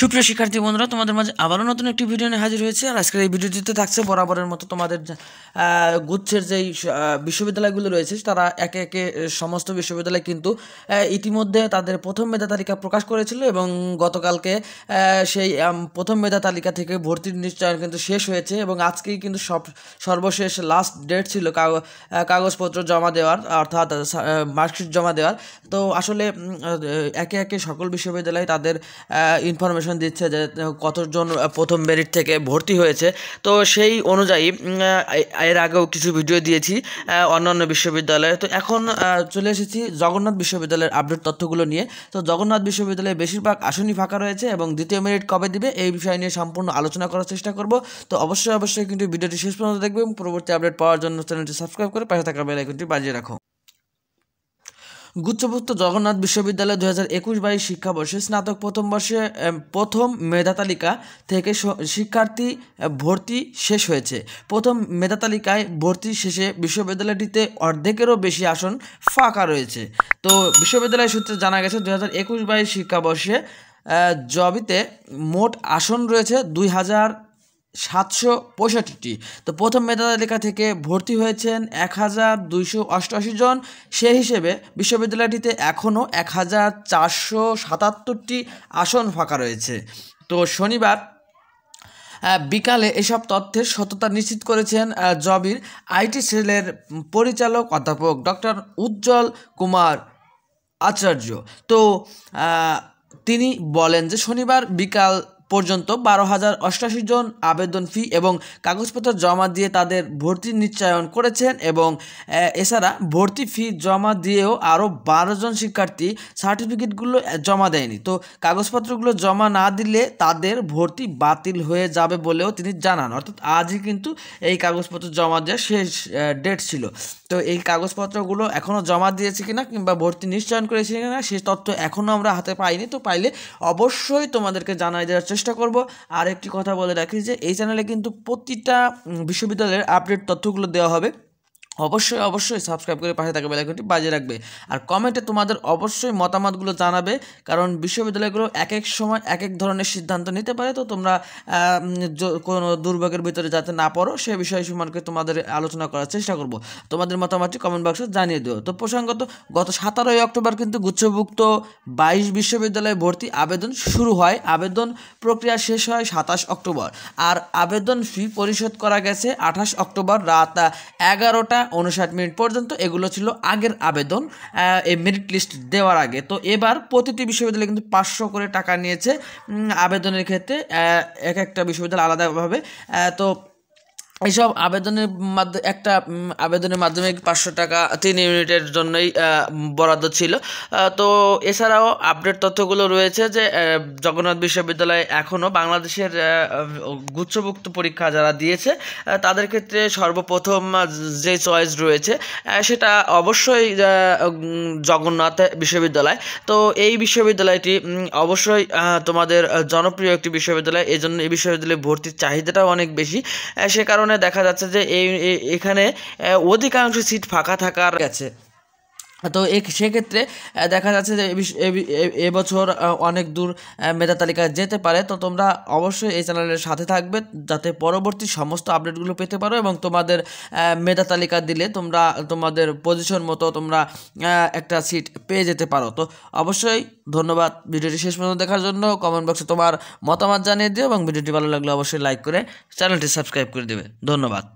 সুপ্রিয় শিক্ষার্থী বন্ধুরা তোমাদের মাঝে আবারও নতুন একটি ভিডিও নিয়ে হাজির হয়েছে আর আজকের এই ভিডিওটিতে থাকছে বরাবরের মতো তোমাদের গুচ্ছের যেই বিশ্ববিদ্যালয়গুলো রয়েছে তারা একে একে সমস্ত বিশ্ববিদ্যালয় কিন্তু ইতিমধ্যে তাদের প্রথম মেধা তালিকা প্রকাশ করেছিল এবং গতকালকে সেই প্রথম মেধা তালিকা থেকে ভর্তির নিশ্চয়ন কিন্তু শেষ হয়েছে এবং আজকেই কিন্তু সব সর্বশেষ লাস্ট ডেট ছিল কাগজপত্র জমা দেওয়ার অর্থাৎ মার্কশিট জমা দেওয়ার তো আসলে একে একে সকল বিশ্ববিদ্যালয় তাদের ইনফরমেশন ইনফরমেশন দিচ্ছে যে কতজন প্রথম মেরিট থেকে ভর্তি হয়েছে তো সেই অনুযায়ী এর আগেও কিছু ভিডিও দিয়েছি অন্যান্য বিশ্ববিদ্যালয়ে তো এখন চলে এসেছি জগন্নাথ বিশ্ববিদ্যালয়ের আপডেট তথ্যগুলো নিয়ে তো জগন্নাথ বিশ্ববিদ্যালয়ে বেশিরভাগ আসনই ফাঁকা রয়েছে এবং দ্বিতীয় মেরিট কবে দিবে এই বিষয় নিয়ে সম্পূর্ণ আলোচনা করার চেষ্টা করব তো অবশ্যই অবশ্যই কিন্তু ভিডিওটি শেষ পর্যন্ত দেখবে পরবর্তী আপডেট পাওয়ার জন্য চ্যানেলটি সাবস্ক্রাইব করে পাশে থাকা বেল আইকনটি বাজিয়ে রাখো গুচ্ছভুক্ত জগন্নাথ বিশ্ববিদ্যালয় দু হাজার একুশ বাইশ শিক্ষাবর্ষে স্নাতক প্রথম বর্ষে প্রথম মেধা তালিকা থেকে শিক্ষার্থী ভর্তি শেষ হয়েছে প্রথম মেধা তালিকায় ভর্তি শেষে বিশ্ববিদ্যালয়টিতে অর্ধেকেরও বেশি আসন ফাঁকা রয়েছে তো বিশ্ববিদ্যালয় সূত্রে জানা গেছে দু হাজার একুশ বাইশ শিক্ষাবর্ষে জবিতে মোট আসন রয়েছে দুই হাজার সাতশো পঁয়ষট্টিটি তো প্রথম মেধা তালিকা থেকে ভর্তি হয়েছেন এক হাজার দুইশো অষ্টআশি জন সে হিসেবে বিশ্ববিদ্যালয়টিতে এখনও এক হাজার চারশো সাতাত্তরটি আসন ফাঁকা রয়েছে তো শনিবার বিকালে এসব তথ্যের সততা নিশ্চিত করেছেন জবির আইটি সেলের পরিচালক অধ্যাপক ডক্টর উজ্জ্বল কুমার আচার্য তো তিনি বলেন যে শনিবার বিকাল পর্যন্ত বারো হাজার অষ্টাশি জন আবেদন ফি এবং কাগজপত্র জমা দিয়ে তাদের ভর্তি নিশ্চয়ন করেছেন এবং এছাড়া ভর্তি ফি জমা দিয়েও আরও বারো জন শিক্ষার্থী সার্টিফিকেটগুলো জমা দেয়নি তো কাগজপত্রগুলো জমা না দিলে তাদের ভর্তি বাতিল হয়ে যাবে বলেও তিনি জানান অর্থাৎ আজই কিন্তু এই কাগজপত্র জমা দেওয়ার শেষ ডেট ছিল তো এই কাগজপত্রগুলো এখনও জমা দিয়েছে কিনা কিংবা ভর্তি নিশ্চয়ন করেছে কিনা সে তথ্য এখনও আমরা হাতে পাইনি তো পাইলে অবশ্যই তোমাদেরকে জানাই দেওয়ার চেষ্টা করব আর একটি কথা বলে রাখি যে এই চ্যানেলে কিন্তু প্রতিটা বিশ্ববিদ্যালয়ের আপডেট তথ্যগুলো দেওয়া হবে অবশ্যই অবশ্যই সাবস্ক্রাইব করে পাশে থাকা বেলাইকনটি বাজিয়ে রাখবে আর কমেন্টে তোমাদের অবশ্যই মতামতগুলো জানাবে কারণ বিশ্ববিদ্যালয়গুলো এক এক সময় এক এক ধরনের সিদ্ধান্ত নিতে পারে তো তোমরা কোনো দুর্ভোগের ভিতরে যাতে না পড়ো সে বিষয়ে সম্পর্কে তোমাদের আলোচনা করার চেষ্টা করব তোমাদের মতামতটি কমেন্ট বক্সে জানিয়ে দিও তো প্রসঙ্গত গত সতেরোই অক্টোবর কিন্তু গুচ্ছভুক্ত বাইশ বিশ্ববিদ্যালয়ে ভর্তি আবেদন শুরু হয় আবেদন প্রক্রিয়া শেষ হয় সাতাশ অক্টোবর আর আবেদন ফি পরিশোধ করা গেছে আঠাশ অক্টোবর রাত এগারোটা উনষাট মিনিট পর্যন্ত এগুলো ছিল আগের আবেদন এই মেরিট লিস্ট দেওয়ার আগে তো এবার প্রতিটি বিশ্ববিদ্যালয় কিন্তু পাঁচশো করে টাকা নিয়েছে আবেদনের ক্ষেত্রে এক একটা বিশ্ববিদ্যালয় আলাদাভাবে তো এইসব আবেদনের মাধ্যমে একটা আবেদনের মাধ্যমে পাঁচশো টাকা তিন ইউনিটের জন্যই বরাদ্দ ছিল তো এছাড়াও আপডেট তথ্যগুলো রয়েছে যে জগন্নাথ বিশ্ববিদ্যালয়ে এখনও বাংলাদেশের গুচ্ছভুক্ত পরীক্ষা যারা দিয়েছে তাদের ক্ষেত্রে সর্বপ্রথম যে চয়েস রয়েছে সেটা অবশ্যই জগন্নাথ বিশ্ববিদ্যালয় তো এই বিশ্ববিদ্যালয়টি অবশ্যই তোমাদের জনপ্রিয় একটি বিশ্ববিদ্যালয় এই জন্য এই বিশ্ববিদ্যালয়ে ভর্তির চাহিদাটাও অনেক বেশি সে কারণে কারণে দেখা যাচ্ছে যে এই এখানে অধিকাংশ সিট ফাঁকা থাকার গেছে তো সেক্ষেত্রে দেখা যাচ্ছে যে এবছর অনেক দূর মেধা তালিকায় যেতে পারে তো তোমরা অবশ্যই এই চ্যানেলের সাথে থাকবে যাতে পরবর্তী সমস্ত আপডেটগুলো পেতে পারো এবং তোমাদের মেধা তালিকা দিলে তোমরা তোমাদের পজিশন মতো তোমরা একটা সিট পেয়ে যেতে পারো তো অবশ্যই ধন্যবাদ ভিডিওটি শেষ পর্যন্ত দেখার জন্য কমেন্ট বক্সে তোমার মতামত জানিয়ে দিও এবং ভিডিওটি ভালো লাগলে অবশ্যই লাইক করে চ্যানেলটি সাবস্ক্রাইব করে দেবে ধন্যবাদ